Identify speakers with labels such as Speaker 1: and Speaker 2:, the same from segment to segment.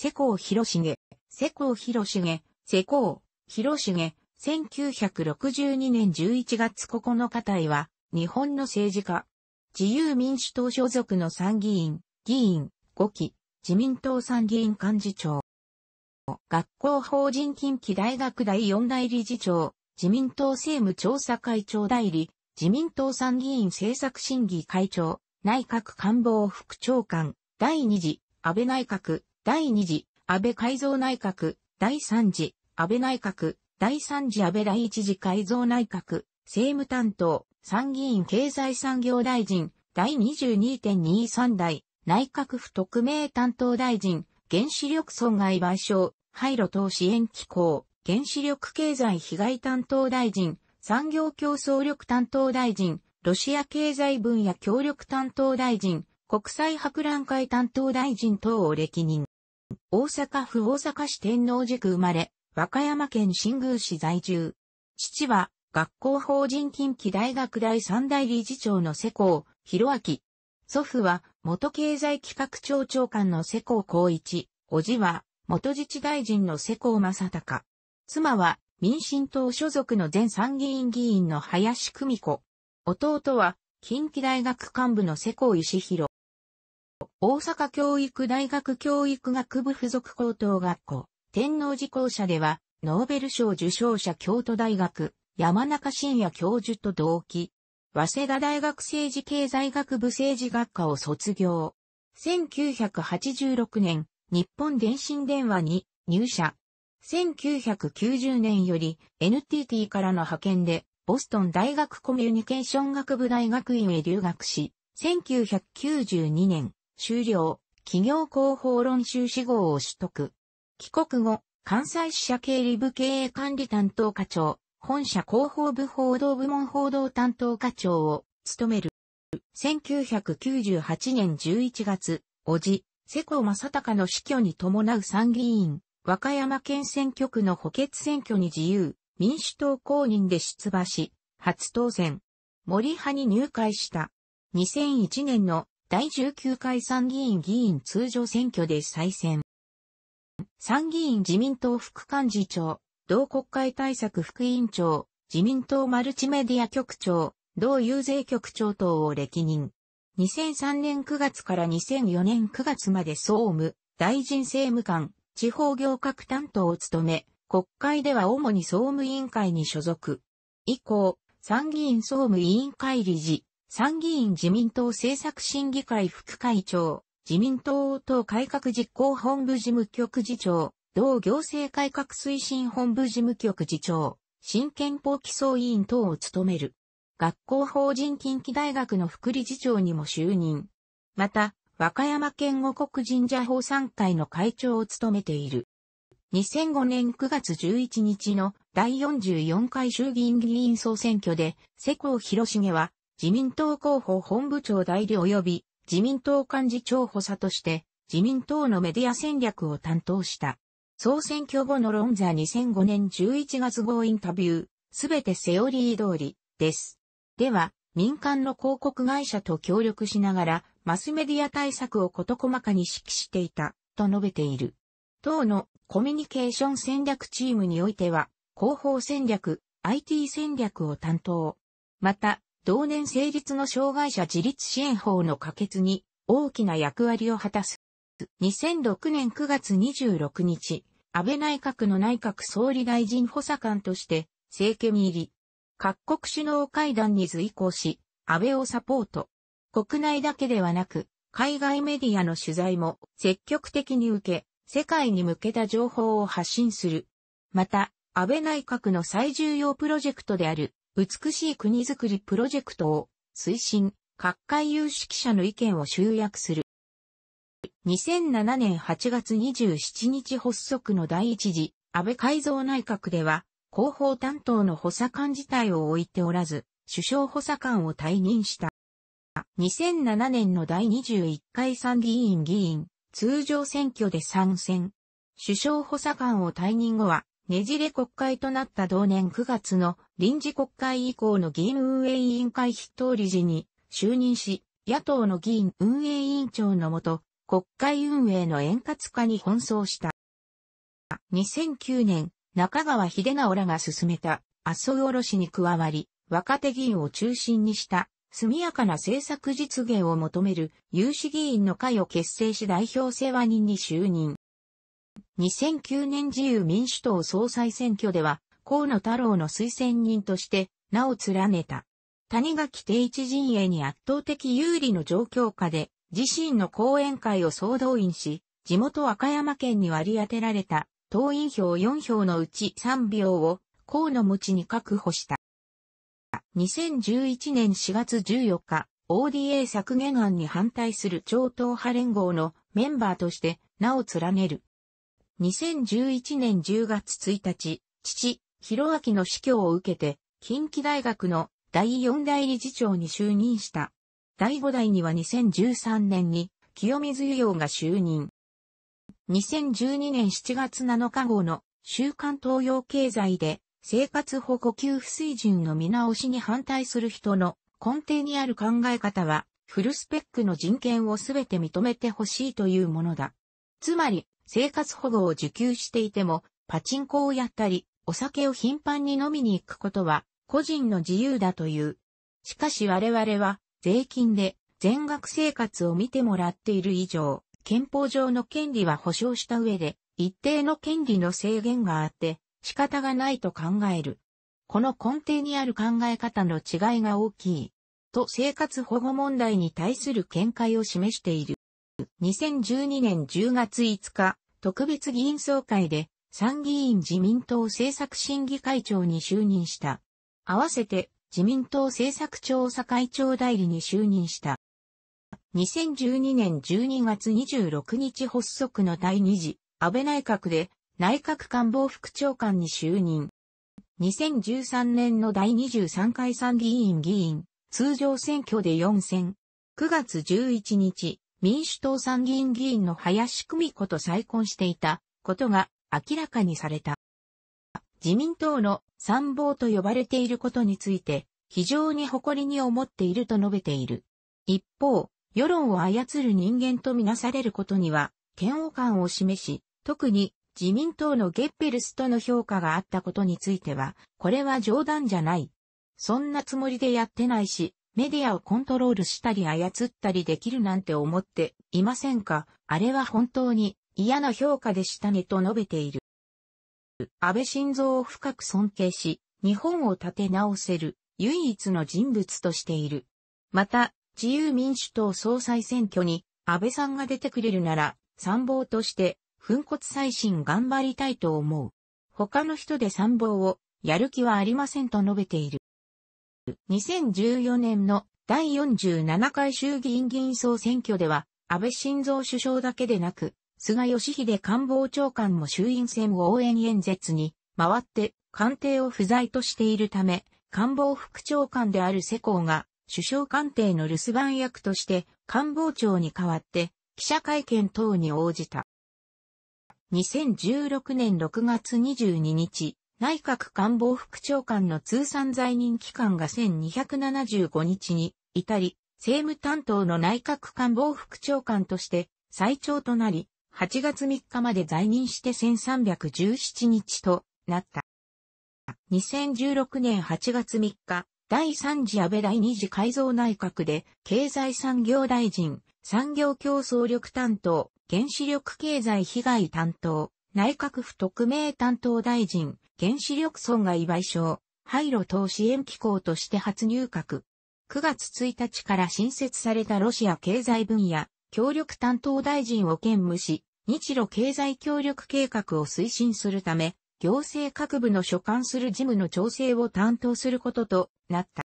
Speaker 1: 世耕広重、世耕広重、世耕広重、1962年11月9日隊は、日本の政治家、自由民主党所属の参議院、議員、5期、自民党参議院幹事長。学校法人近畿大学第4代理事長、自民党政務調査会長代理、自民党参議院政策審議会長、内閣官房副長官、第2次、安倍内閣、第2次、安倍改造内閣、第3次、安倍内閣、第3次安倍第1次改造内閣、政務担当、参議院経済産業大臣、第22.23代、内閣府特命担当大臣、原子力損害賠償、廃炉等支援機構、原子力経済被害担当大臣、産業競争力担当大臣、ロシア経済分野協力担当大臣、国際博覧会担当大臣等を歴任。大阪府大阪市天王寺区生まれ、和歌山県新宮市在住。父は、学校法人近畿大学第三代理事長の世耕弘明。祖父は、元経済企画庁長官の世耕孝一。叔父は、元自治大臣の世耕正隆。妻は、民進党所属の前参議院議員の林久美子。弟は、近畿大学幹部の世耕石弘。大阪教育大学教育学部附属高等学校、天皇寺校舎では、ノーベル賞受賞者京都大学、山中伸也教授と同期、早稲田大学政治経済学部政治学科を卒業。1986年、日本電信電話に入社。1990年より NTT からの派遣で、ボストン大学コミュニケーション学部大学院へ留学し、1992年、終了、企業広報論修士号を取得。帰国後、関西支社経理部経営管理担当課長、本社広報部報道部門報道担当課長を務める。1998年11月、おじ、瀬古正隆の死去に伴う参議院、和歌山県選挙区の補欠選挙に自由、民主党公認で出馬し、初当選。森派に入会した。2001年の第19回参議院議員通常選挙で再選。参議院自民党副幹事長、同国会対策副委員長、自民党マルチメディア局長、同遊説局長等を歴任。2003年9月から2004年9月まで総務、大臣政務官、地方行革担当を務め、国会では主に総務委員会に所属。以降、参議院総務委員会理事、参議院自民党政策審議会副会長、自民党党改革実行本部事務局次長、同行政改革推進本部事務局次長、新憲法基礎委員等を務める。学校法人近畿大学の副理事長にも就任。また、和歌山県五国神社法参会の会長を務めている。2005年9月11日の第44回衆議院議員総選挙で、世耕弘重は自民党広報本部長代理及び自民党幹事長補佐として自民党のメディア戦略を担当した。総選挙後の論座2005年11月号インタビュー、すべてセオリー通りです。では、民間の広告会社と協力しながら、マスメディア対策を事細かに指揮していた、と述べている。党のコミュニケーション戦略チームにおいては、広報戦略、IT 戦略を担当。また、同年成立の障害者自立支援法の可決に大きな役割を果たす。2006年9月26日、安倍内閣の内閣総理大臣補佐官として政権入り。各国首脳会談に随行し、安倍をサポート。国内だけではなく、海外メディアの取材も積極的に受け、世界に向けた情報を発信する。また、安倍内閣の最重要プロジェクトである美しい国づくりプロジェクトを推進、各界有識者の意見を集約する。2007年8月27日発足の第一次安倍改造内閣では広報担当の補佐官自体を置いておらず、首相補佐官を退任した。2007年の第21回参議院議員、通常選挙で参戦。首相補佐官を退任後は、ねじれ国会となった同年9月の臨時国会以降の議員運営委員会筆頭理事に就任し、野党の議員運営委員長のもと、国会運営の円滑化に奔走した。2009年、中川秀直らが進めた麻生おろしに加わり、若手議員を中心にした速やかな政策実現を求める有志議員の会を結成し代表世話人に就任。2009年自由民主党総裁選挙では、河野太郎の推薦人として名を連ねた。谷垣定一陣営に圧倒的有利の状況下で、自身の講演会を総動員し、地元和歌山県に割り当てられた党員票4票のうち3票を河野持ちに確保した。2011年4月14日、ODA 削減案に反対する超党派連合のメンバーとして名を連ねる。2011年10月1日、父、広明の死去を受けて、近畿大学の第四代理事長に就任した。第五代には2013年に、清水由洋が就任。2012年7月7日号の週刊東洋経済で生活保護給付水準の見直しに反対する人の根底にある考え方はフルスペックの人権をすべて認めてほしいというものだ。つまり生活保護を受給していても、パチンコをやったり、お酒を頻繁に飲みに行くことは、個人の自由だという。しかし我々は、税金で全額生活を見てもらっている以上、憲法上の権利は保障した上で、一定の権利の制限があって、仕方がないと考える。この根底にある考え方の違いが大きい。と生活保護問題に対する見解を示している。2012年10月5日、特別議員総会で参議院自民党政策審議会長に就任した。合わせて自民党政策調査会長代理に就任した。2012年12月26日発足の第2次安倍内閣で内閣官房副長官に就任。2013年の第23回参議院議員通常選挙で4選。9月11日、民主党参議院議員の林久美子と再婚していたことが明らかにされた。自民党の参謀と呼ばれていることについて、非常に誇りに思っていると述べている。一方、世論を操る人間とみなされることには、嫌悪感を示し、特に自民党のゲッペルスとの評価があったことについては、これは冗談じゃない。そんなつもりでやってないし、メディアをコントロールしたり操ったりできるなんて思っていませんかあれは本当に嫌な評価でしたねと述べている。安倍晋三を深く尊敬し、日本を立て直せる唯一の人物としている。また、自由民主党総裁選挙に安倍さんが出てくれるなら参謀として、粉骨再審頑張りたいと思う。他の人で参謀をやる気はありませんと述べている。2014年の第47回衆議院議員総選挙では、安倍晋三首相だけでなく、菅義偉官房長官も衆院選を応援演説に回って官邸を不在としているため、官房副長官である世耕が首相官邸の留守番役として官房長に代わって記者会見等に応じた。2016年6月22日、内閣官房副長官の通算在任期間が1275日に至り、政務担当の内閣官房副長官として最長となり、8月3日まで在任して1317日となった。2016年8月3日、第3次安倍第2次改造内閣で、経済産業大臣、産業競争力担当、原子力経済被害担当、内閣府特命担当大臣、原子力損害賠償、廃炉等支援機構として初入閣。9月1日から新設されたロシア経済分野、協力担当大臣を兼務し、日露経済協力計画を推進するため、行政各部の所管する事務の調整を担当することとなった。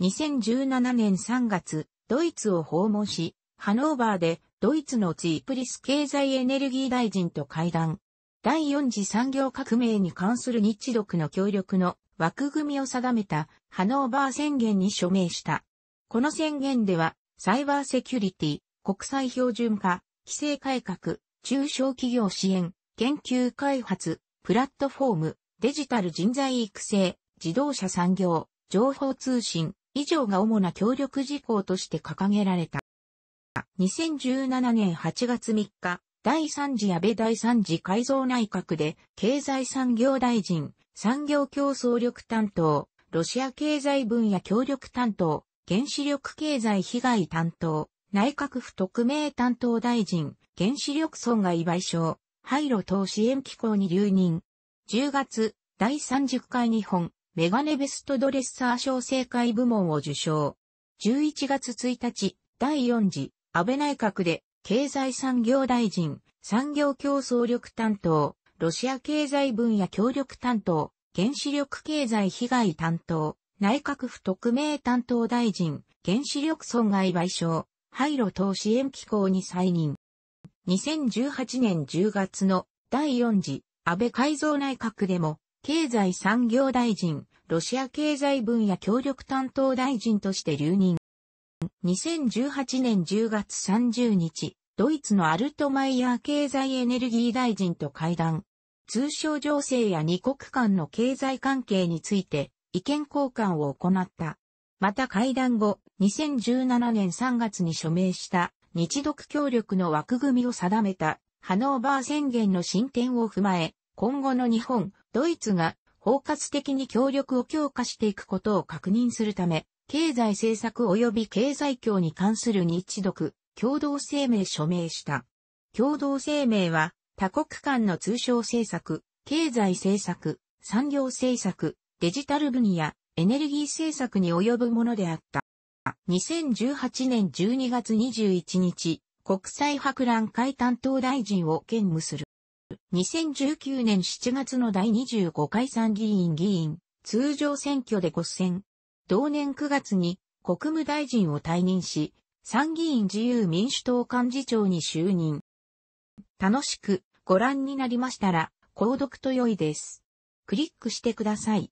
Speaker 1: 2017年3月、ドイツを訪問し、ハノーバーでドイツのチープリス経済エネルギー大臣と会談。第4次産業革命に関する日独の協力の枠組みを定めたハノーバー宣言に署名した。この宣言では、サイバーセキュリティ、国際標準化、規制改革、中小企業支援、研究開発、プラットフォーム、デジタル人材育成、自動車産業、情報通信、以上が主な協力事項として掲げられた。2017年8月3日、第3次安倍第3次改造内閣で、経済産業大臣、産業競争力担当、ロシア経済分野協力担当、原子力経済被害担当、内閣府特命担当大臣、原子力損害賠償、廃炉等支援機構に留任。10月、第30回日本、メガネベストドレッサー賞正解部門を受賞。11月1日、第4次、安倍内閣で経済産業大臣、産業競争力担当、ロシア経済分野協力担当、原子力経済被害担当、内閣府特命担当大臣、原子力損害賠償、廃炉等支援機構に再任。2018年10月の第4次安倍改造内閣でも、経済産業大臣、ロシア経済分野協力担当大臣として留任。2018年10月30日、ドイツのアルトマイヤー経済エネルギー大臣と会談。通商情勢や二国間の経済関係について意見交換を行った。また会談後、2017年3月に署名した日独協力の枠組みを定めたハノーバー宣言の進展を踏まえ、今後の日本、ドイツが包括的に協力を強化していくことを確認するため、経済政策及び経済協に関する日読、共同声明署名した。共同声明は、他国間の通商政策、経済政策、産業政策、デジタル分野、エネルギー政策に及ぶものであった。2018年12月21日、国際博覧会担当大臣を兼務する。2019年7月の第25回参議院議員、通常選挙で5選、同年9月に国務大臣を退任し、参議院自由民主党幹事長に就任。楽しくご覧になりましたら、購読と良いです。クリックしてください。